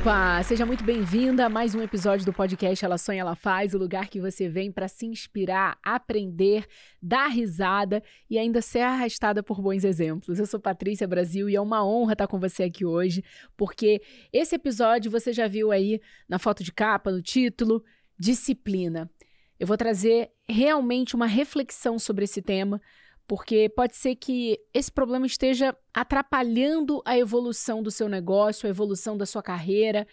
Opa, seja muito bem-vinda a mais um episódio do podcast Ela Sonha, Ela Faz, o lugar que você vem para se inspirar, aprender, dar risada e ainda ser arrastada por bons exemplos. Eu sou Patrícia Brasil e é uma honra estar com você aqui hoje, porque esse episódio você já viu aí na foto de capa, no título, disciplina. Eu vou trazer realmente uma reflexão sobre esse tema porque pode ser que esse problema esteja atrapalhando a evolução do seu negócio, a evolução da sua carreira.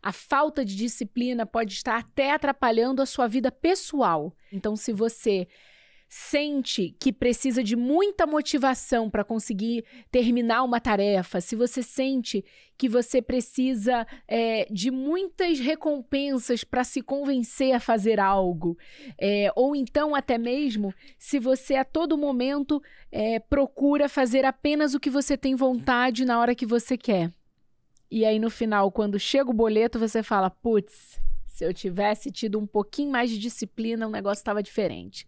A falta de disciplina pode estar até atrapalhando a sua vida pessoal. Então, se você sente que precisa de muita motivação para conseguir terminar uma tarefa, se você sente que você precisa é, de muitas recompensas para se convencer a fazer algo, é, ou então até mesmo se você a todo momento é, procura fazer apenas o que você tem vontade na hora que você quer. E aí no final, quando chega o boleto, você fala: putz, se eu tivesse tido um pouquinho mais de disciplina, o negócio estava diferente.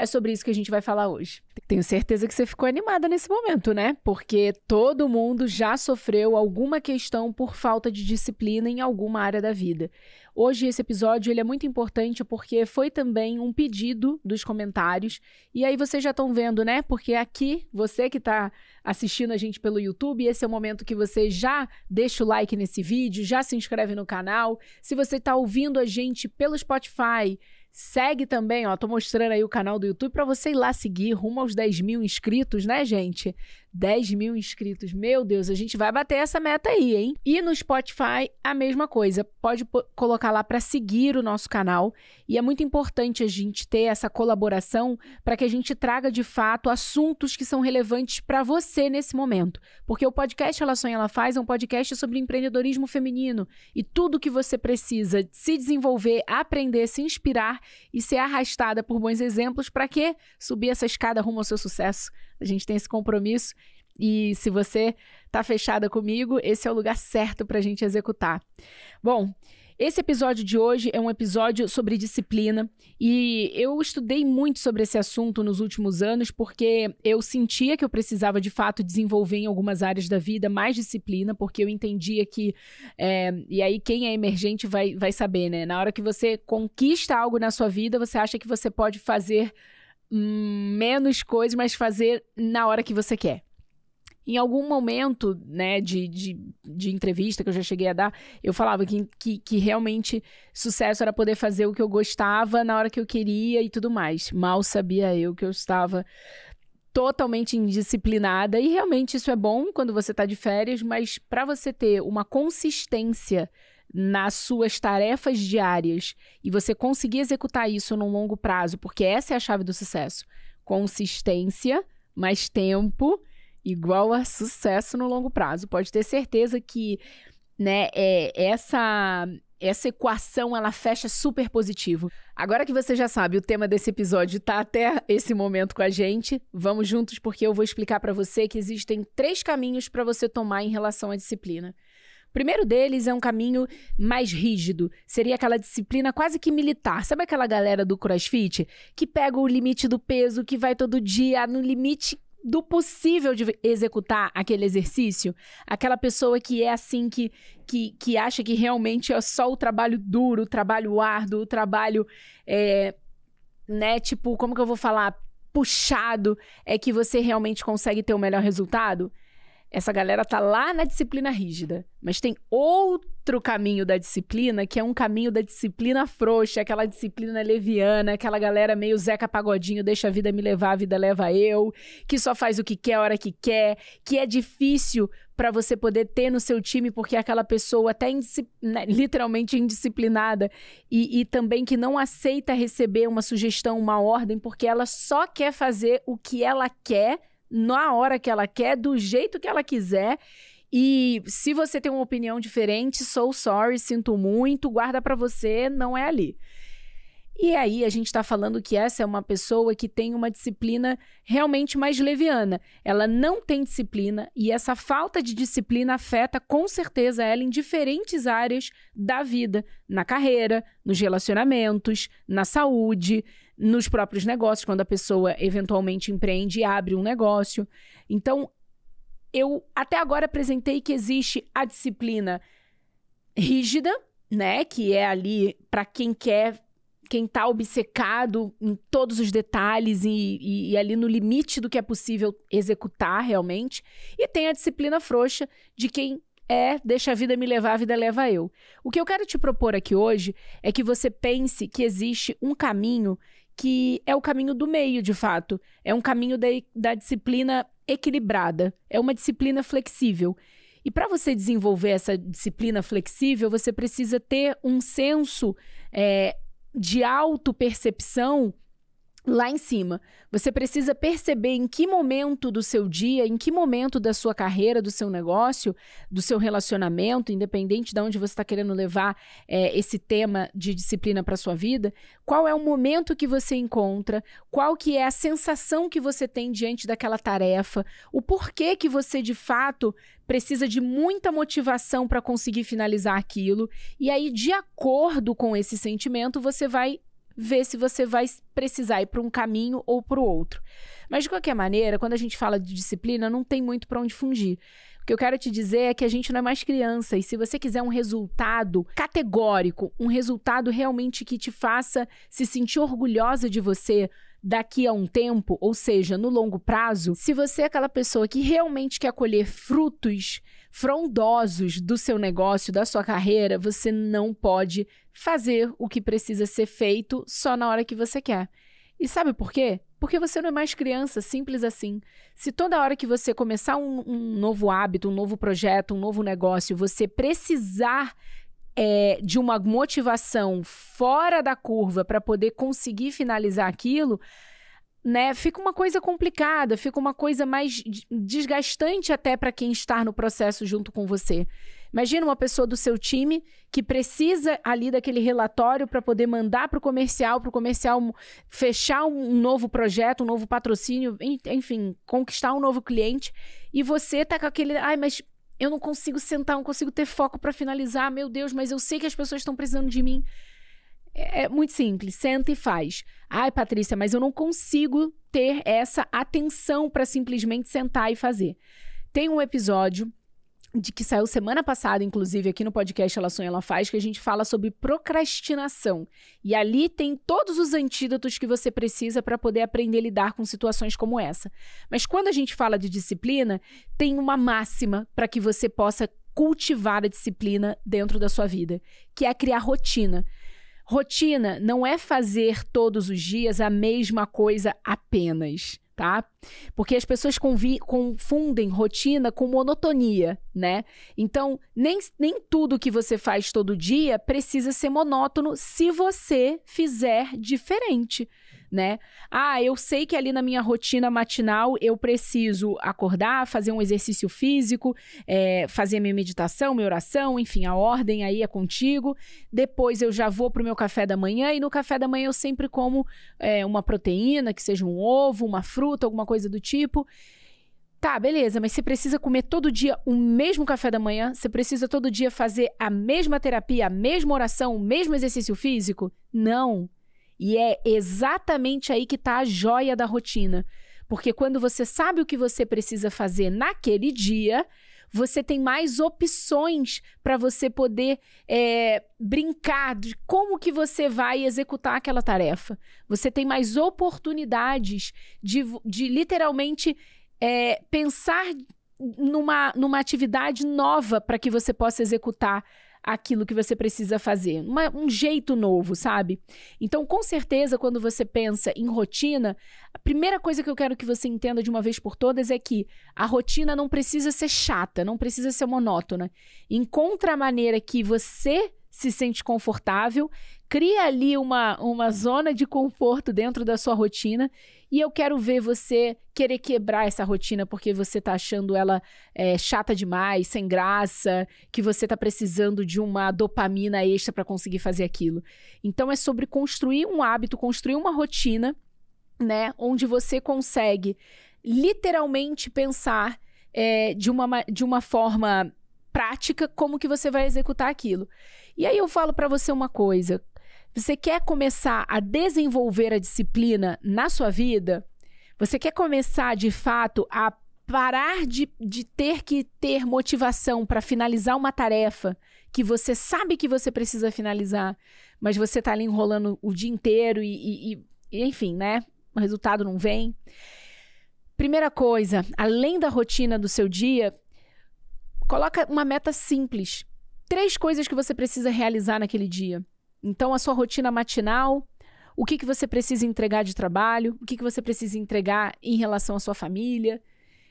É sobre isso que a gente vai falar hoje. Tenho certeza que você ficou animada nesse momento, né? Porque todo mundo já sofreu alguma questão por falta de disciplina em alguma área da vida. Hoje esse episódio ele é muito importante porque foi também um pedido dos comentários. E aí vocês já estão vendo, né? Porque é aqui, você que está assistindo a gente pelo YouTube, esse é o momento que você já deixa o like nesse vídeo, já se inscreve no canal. Se você está ouvindo a gente pelo Spotify, Segue também, ó, tô mostrando aí o canal do YouTube para você ir lá seguir, rumo aos 10 mil inscritos, né, gente? 10 mil inscritos. Meu Deus, a gente vai bater essa meta aí, hein? E no Spotify, a mesma coisa. Pode colocar lá para seguir o nosso canal. E é muito importante a gente ter essa colaboração para que a gente traga de fato assuntos que são relevantes para você nesse momento. Porque o podcast Ela Sonha, Ela Faz é um podcast sobre empreendedorismo feminino e tudo que você precisa se desenvolver, aprender, se inspirar e ser arrastada por bons exemplos para que subir essa escada rumo ao seu sucesso. A gente tem esse compromisso e se você está fechada comigo, esse é o lugar certo para a gente executar. Bom, esse episódio de hoje é um episódio sobre disciplina e eu estudei muito sobre esse assunto nos últimos anos porque eu sentia que eu precisava de fato desenvolver em algumas áreas da vida mais disciplina, porque eu entendia que. É, e aí, quem é emergente vai, vai saber, né? Na hora que você conquista algo na sua vida, você acha que você pode fazer menos coisas, mas fazer na hora que você quer. Em algum momento, né, de, de, de entrevista que eu já cheguei a dar, eu falava que, que, que realmente sucesso era poder fazer o que eu gostava na hora que eu queria e tudo mais. Mal sabia eu que eu estava totalmente indisciplinada e realmente isso é bom quando você está de férias, mas para você ter uma consistência nas suas tarefas diárias e você conseguir executar isso num longo prazo, porque essa é a chave do sucesso. Consistência, mais tempo, igual a sucesso no longo prazo. Pode ter certeza que né, é, essa essa equação ela fecha super positivo. Agora que você já sabe o tema desse episódio, está até esse momento com a gente, vamos juntos porque eu vou explicar para você que existem três caminhos para você tomar em relação à disciplina. O primeiro deles é um caminho mais rígido, seria aquela disciplina quase que militar. Sabe aquela galera do crossfit que pega o limite do peso, que vai todo dia no limite do possível de executar aquele exercício? Aquela pessoa que é assim, que, que, que acha que realmente é só o trabalho duro, o trabalho árduo, o trabalho, é, né, tipo, como que eu vou falar? Puxado, é que você realmente consegue ter o melhor resultado? essa galera tá lá na disciplina rígida, mas tem outro caminho da disciplina, que é um caminho da disciplina frouxa, aquela disciplina leviana, aquela galera meio Zeca Pagodinho, deixa a vida me levar, a vida leva eu, que só faz o que quer, a hora que quer, que é difícil para você poder ter no seu time, porque é aquela pessoa até né, literalmente indisciplinada e, e também que não aceita receber uma sugestão, uma ordem, porque ela só quer fazer o que ela quer na hora que ela quer, do jeito que ela quiser. E se você tem uma opinião diferente, sou sorry, sinto muito, guarda para você, não é ali. E aí a gente está falando que essa é uma pessoa que tem uma disciplina realmente mais leviana. Ela não tem disciplina e essa falta de disciplina afeta com certeza ela em diferentes áreas da vida, na carreira, nos relacionamentos, na saúde, nos próprios negócios, quando a pessoa eventualmente empreende e abre um negócio. Então, eu até agora apresentei que existe a disciplina rígida, né, que é ali para quem quer quem tá obcecado em todos os detalhes e, e, e, ali no limite do que é possível executar realmente. E tem a disciplina frouxa de quem é deixa a vida me levar, a vida leva eu. O que eu quero te propor aqui hoje é que você pense que existe um caminho que é o caminho do meio, de fato. É um caminho da, da disciplina equilibrada, é uma disciplina flexível. E para você desenvolver essa disciplina flexível, você precisa ter um senso é, de autopercepção lá em cima. Você precisa perceber em que momento do seu dia, em que momento da sua carreira, do seu negócio, do seu relacionamento, independente de onde você está querendo levar é, esse tema de disciplina para sua vida, qual é o momento que você encontra, qual que é a sensação que você tem diante daquela tarefa, o porquê que você de fato precisa de muita motivação para conseguir finalizar aquilo, e aí de acordo com esse sentimento você vai ver se você vai precisar ir para um caminho ou para o outro. Mas de qualquer maneira, quando a gente fala de disciplina, não tem muito para onde fugir. O que eu quero te dizer é que a gente não é mais criança e se você quiser um resultado categórico, um resultado realmente que te faça se sentir orgulhosa de você, daqui a um tempo, ou seja, no longo prazo, se você é aquela pessoa que realmente quer colher frutos frondosos do seu negócio, da sua carreira, você não pode fazer o que precisa ser feito só na hora que você quer. E sabe por quê? Porque você não é mais criança, simples assim. Se toda hora que você começar um, um novo hábito, um novo projeto, um novo negócio, você precisar é, de uma motivação fora da curva para poder conseguir finalizar aquilo, né, fica uma coisa complicada, fica uma coisa mais desgastante até para quem está no processo junto com você. Imagina uma pessoa do seu time que precisa ali daquele relatório para poder mandar para o comercial, para o comercial fechar um novo projeto, um novo patrocínio, enfim, conquistar um novo cliente. E você tá com aquele, ai, mas eu não consigo sentar, não consigo ter foco para finalizar. Meu Deus, mas eu sei que as pessoas estão precisando de mim. É, é muito simples, senta e faz. Ai, Patrícia, mas eu não consigo ter essa atenção para simplesmente sentar e fazer. Tem um episódio de que saiu semana passada, inclusive, aqui no podcast Ela Sonha, Ela Faz, que a gente fala sobre procrastinação. E ali tem todos os antídotos que você precisa para poder aprender a lidar com situações como essa. Mas quando a gente fala de disciplina, tem uma máxima para que você possa cultivar a disciplina dentro da sua vida, que é criar rotina. Rotina não é fazer todos os dias a mesma coisa apenas. Tá? Porque as pessoas confundem rotina com monotonia, né? Então, nem, nem tudo que você faz todo dia precisa ser monótono se você fizer diferente né? Ah, eu sei que ali na minha rotina matinal eu preciso acordar, fazer um exercício físico, é, fazer minha meditação, minha oração, enfim, a ordem aí é contigo. Depois eu já vou pro meu café da manhã e no café da manhã eu sempre como é, uma proteína, que seja um ovo, uma fruta, alguma coisa do tipo. Tá, beleza, mas você precisa comer todo dia o mesmo café da manhã? Você precisa todo dia fazer a mesma terapia, a mesma oração, o mesmo exercício físico? Não. E é exatamente aí que está a joia da rotina. Porque quando você sabe o que você precisa fazer naquele dia, você tem mais opções para você poder é, brincar de como que você vai executar aquela tarefa. Você tem mais oportunidades de, de literalmente é, pensar numa, numa atividade nova para que você possa executar aquilo que você precisa fazer, uma, um jeito novo, sabe? Então, com certeza, quando você pensa em rotina, a primeira coisa que eu quero que você entenda de uma vez por todas é que a rotina não precisa ser chata, não precisa ser monótona. Encontra a maneira que você se sente confortável, cria ali uma, uma zona de conforto dentro da sua rotina e eu quero ver você querer quebrar essa rotina porque você tá achando ela é, chata demais, sem graça, que você tá precisando de uma dopamina extra para conseguir fazer aquilo. Então é sobre construir um hábito, construir uma rotina, né, onde você consegue literalmente pensar é, de, uma, de uma forma prática como que você vai executar aquilo. E aí eu falo para você uma coisa, você quer começar a desenvolver a disciplina na sua vida? Você quer começar de fato a parar de, de ter que ter motivação para finalizar uma tarefa que você sabe que você precisa finalizar, mas você está ali enrolando o dia inteiro e, e, e, enfim, né? O resultado não vem. Primeira coisa, além da rotina do seu dia, coloca uma meta simples. Três coisas que você precisa realizar naquele dia. Então, a sua rotina matinal, o que, que você precisa entregar de trabalho, o que, que você precisa entregar em relação à sua família.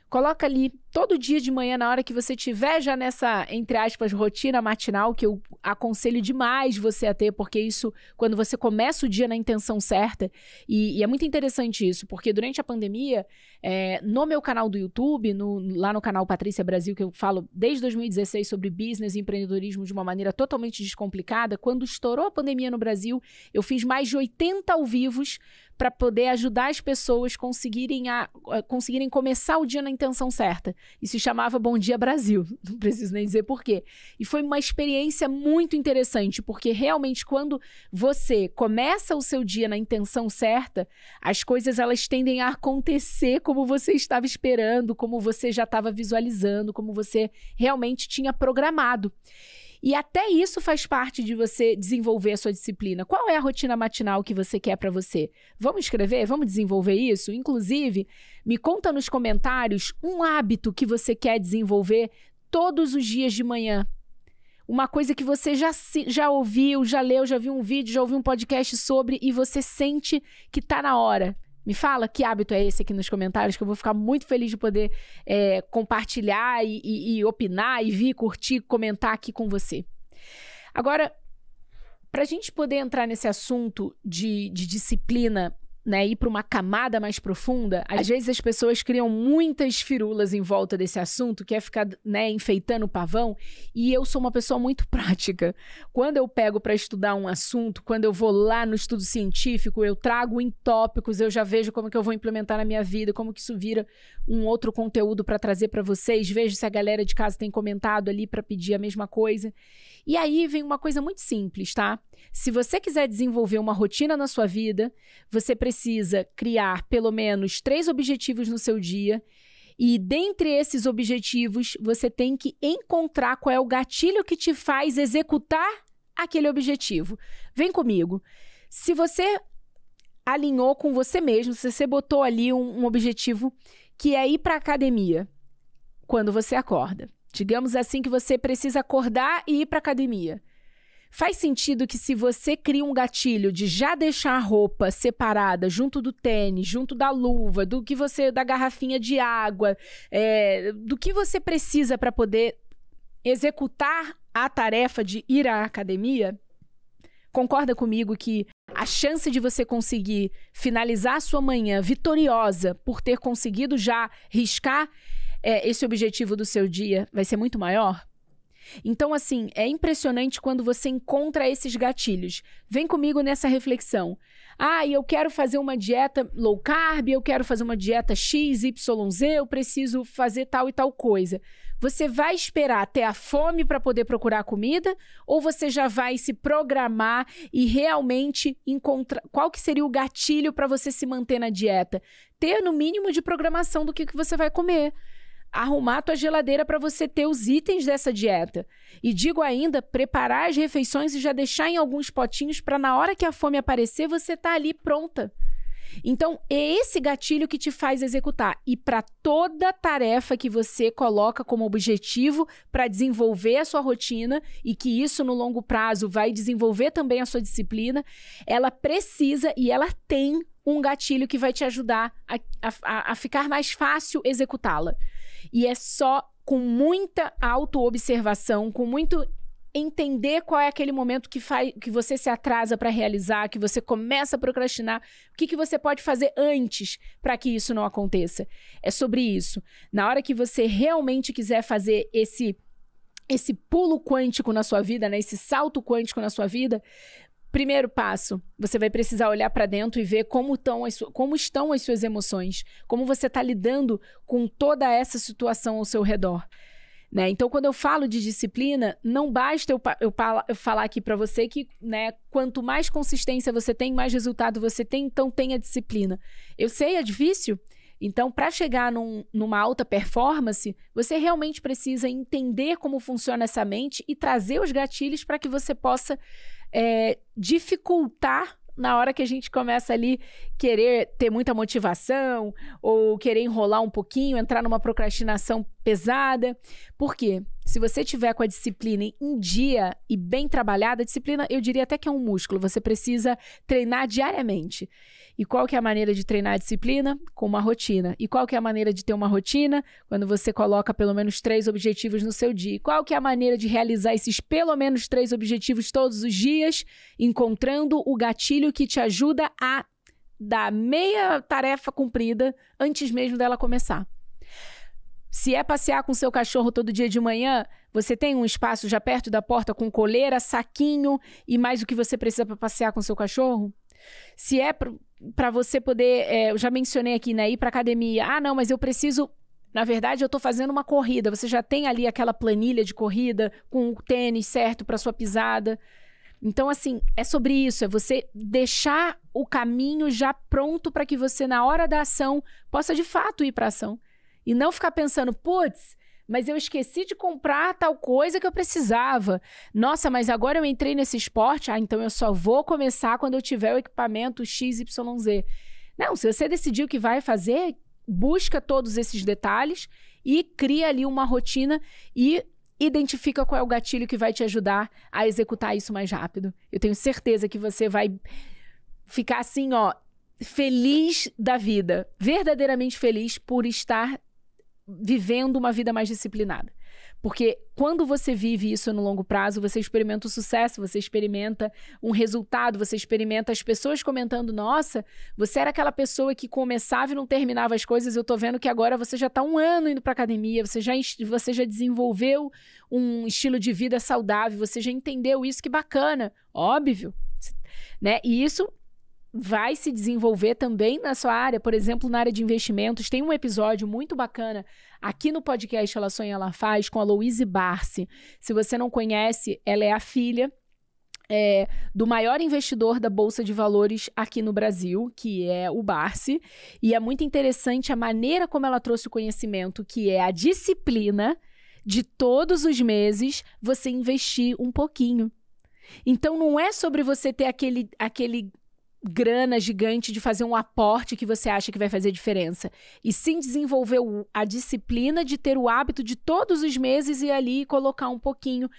Coloca ali todo dia de manhã, na hora que você tiver já nessa, entre aspas, rotina matinal, que eu aconselho demais você a ter, porque isso, quando você começa o dia na intenção certa, e, e é muito interessante isso, porque durante a pandemia, é, no meu canal do YouTube, no, lá no canal Patrícia Brasil, que eu falo desde 2016 sobre business e empreendedorismo de uma maneira totalmente descomplicada, quando estourou a pandemia no Brasil, eu fiz mais de 80 ao vivos para poder ajudar as pessoas conseguirem, a, a, conseguirem começar o dia na intenção certa e se chamava Bom Dia Brasil. Não preciso nem dizer por quê. E foi uma experiência muito interessante, porque realmente quando você começa o seu dia na intenção certa, as coisas elas tendem a acontecer como você estava esperando, como você já estava visualizando, como você realmente tinha programado. E até isso faz parte de você desenvolver a sua disciplina. Qual é a rotina matinal que você quer para você? Vamos escrever? Vamos desenvolver isso? Inclusive, me conta nos comentários um hábito que você quer desenvolver todos os dias de manhã. Uma coisa que você já, já ouviu, já leu, já viu um vídeo, já ouviu um podcast sobre e você sente que está na hora. Me fala que hábito é esse aqui nos comentários, que eu vou ficar muito feliz de poder é, compartilhar e, e, e opinar e vir curtir, comentar aqui com você. Agora, para a gente poder entrar nesse assunto de, de disciplina né, ir para uma camada mais profunda, às vezes as pessoas criam muitas firulas em volta desse assunto, que é ficar, né, enfeitando o pavão, e eu sou uma pessoa muito prática. Quando eu pego para estudar um assunto, quando eu vou lá no estudo científico, eu trago em tópicos, eu já vejo como que eu vou implementar na minha vida, como que isso vira um outro conteúdo para trazer para vocês, vejo se a galera de casa tem comentado ali para pedir a mesma coisa. E aí vem uma coisa muito simples, tá? Se você quiser desenvolver uma rotina na sua vida, você precisa precisa criar pelo menos três objetivos no seu dia. E dentre esses objetivos, você tem que encontrar qual é o gatilho que te faz executar aquele objetivo. Vem comigo. Se você alinhou com você mesmo, se você botou ali um, um objetivo que é ir para a academia quando você acorda. Digamos assim que você precisa acordar e ir para a academia. Faz sentido que se você cria um gatilho de já deixar a roupa separada junto do tênis, junto da luva, do que você da garrafinha de água, é, do que você precisa para poder executar a tarefa de ir à academia, concorda comigo que a chance de você conseguir finalizar a sua manhã vitoriosa por ter conseguido já riscar é, esse objetivo do seu dia vai ser muito maior? Então, assim, é impressionante quando você encontra esses gatilhos. Vem comigo nessa reflexão. Ah, eu quero fazer uma dieta low carb, eu quero fazer uma dieta X, Y, Z, eu preciso fazer tal e tal coisa. Você vai esperar até a fome para poder procurar comida ou você já vai se programar e realmente encontrar qual que seria o gatilho para você se manter na dieta? Ter no mínimo de programação do que, que você vai comer arrumar a tua geladeira para você ter os itens dessa dieta. E digo ainda, preparar as refeições e já deixar em alguns potinhos para na hora que a fome aparecer, você tá ali pronta. Então, é esse gatilho que te faz executar. E para toda tarefa que você coloca como objetivo para desenvolver a sua rotina, e que isso no longo prazo vai desenvolver também a sua disciplina, ela precisa e ela tem um gatilho que vai te ajudar a, a, a ficar mais fácil executá-la. E é só com muita autoobservação, com muito entender qual é aquele momento que, faz, que você se atrasa para realizar, que você começa a procrastinar, o que, que você pode fazer antes para que isso não aconteça. É sobre isso. Na hora que você realmente quiser fazer esse esse pulo quântico na sua vida, né, esse salto quântico na sua vida, Primeiro passo, você vai precisar olhar para dentro e ver como estão, as como estão as suas emoções, como você está lidando com toda essa situação ao seu redor. Né? Então, quando eu falo de disciplina, não basta eu, eu, eu falar aqui para você que né, quanto mais consistência você tem, mais resultado você tem, então tenha disciplina. Eu sei, é difícil. Então, para chegar num, numa alta performance, você realmente precisa entender como funciona essa mente e trazer os gatilhos para que você possa é, dificultar na hora que a gente começa ali querer ter muita motivação ou querer enrolar um pouquinho, entrar numa procrastinação pesada. Porque se você tiver com a disciplina em dia e bem trabalhada, a disciplina, eu diria até que é um músculo, você precisa treinar diariamente. E qual que é a maneira de treinar a disciplina? Com uma rotina. E qual que é a maneira de ter uma rotina? Quando você coloca pelo menos três objetivos no seu dia. E qual que é a maneira de realizar esses pelo menos três objetivos todos os dias? Encontrando o gatilho que te ajuda a dar meia tarefa cumprida antes mesmo dela começar. Se é passear com seu cachorro todo dia de manhã, você tem um espaço já perto da porta com coleira, saquinho e mais o que você precisa para passear com seu cachorro? Se é para você poder, é, eu já mencionei aqui, né, ir para academia. Ah, não, mas eu preciso na verdade, eu estou fazendo uma corrida. Você já tem ali aquela planilha de corrida com o tênis certo para sua pisada. Então, assim, é sobre isso. É você deixar o caminho já pronto para que você, na hora da ação, possa de fato ir para ação. E não ficar pensando, putz, mas eu esqueci de comprar tal coisa que eu precisava. Nossa, mas agora eu entrei nesse esporte, ah, então eu só vou começar quando eu tiver o equipamento XYZ. Não, se você decidiu que vai fazer, busca todos esses detalhes e cria ali uma rotina e identifica qual é o gatilho que vai te ajudar a executar isso mais rápido. Eu tenho certeza que você vai ficar assim, ó, feliz da vida, verdadeiramente feliz por estar vivendo uma vida mais disciplinada. Porque quando você vive isso no longo prazo, você experimenta o sucesso, você experimenta um resultado, você experimenta as pessoas comentando: nossa, você era aquela pessoa que começava e não terminava as coisas. Eu tô vendo que agora você já tá um ano indo pra academia, você já, você já desenvolveu um estilo de vida saudável, você já entendeu isso, que bacana. Óbvio. Né? E isso vai se desenvolver também na sua área, por exemplo, na área de investimentos. Tem um episódio muito bacana aqui no podcast Ela Sonha, Ela Faz, com a Louise Barsi. Se você não conhece, ela é a filha é, do maior investidor da Bolsa de Valores aqui no Brasil, que é o Barsi. E é muito interessante a maneira como ela trouxe o conhecimento, que é a disciplina de todos os meses você investir um pouquinho. Então não é sobre você ter aquele, aquele grana gigante de fazer um aporte que você acha que vai fazer diferença. E sim desenvolver a disciplina de ter o hábito de todos os meses ir ali e colocar um pouquinho,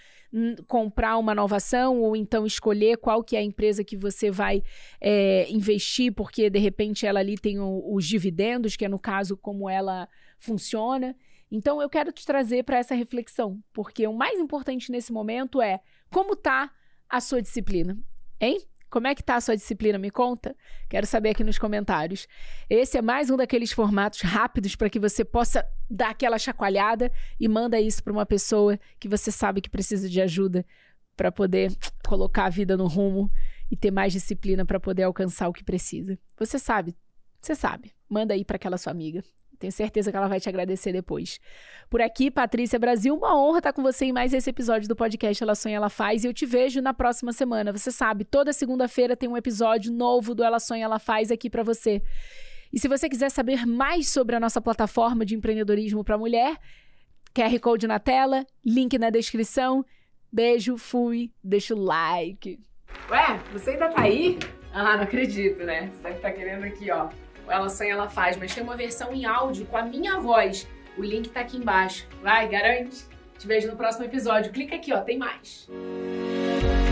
comprar uma ação, ou então escolher qual que é a empresa que você vai é, investir, porque de repente ela ali tem o, os dividendos, que é no caso como ela funciona. Então eu quero te trazer para essa reflexão, porque o mais importante nesse momento é como tá a sua disciplina, hein? Como é que tá a sua disciplina? Me conta. Quero saber aqui nos comentários. Esse é mais um daqueles formatos rápidos para que você possa dar aquela chacoalhada e manda isso para uma pessoa que você sabe que precisa de ajuda para poder colocar a vida no rumo e ter mais disciplina para poder alcançar o que precisa. Você sabe, você sabe. Manda aí para aquela sua amiga. Tenho certeza que ela vai te agradecer depois. Por aqui, Patrícia Brasil, uma honra estar com você em mais esse episódio do podcast Ela Sonha, Ela Faz. E eu te vejo na próxima semana. Você sabe, toda segunda-feira tem um episódio novo do Ela Sonha, Ela Faz aqui para você. E se você quiser saber mais sobre a nossa plataforma de empreendedorismo para mulher, QR Code na tela, link na descrição. Beijo, fui, deixa o like. Ué, você ainda tá aí? Ah, não acredito, né? Você deve tá, estar tá querendo aqui, ó ela sonha, ela faz, mas tem uma versão em áudio com a minha voz. O link tá aqui embaixo. Vai, garante. Te vejo no próximo episódio. Clica aqui, ó, tem mais. Música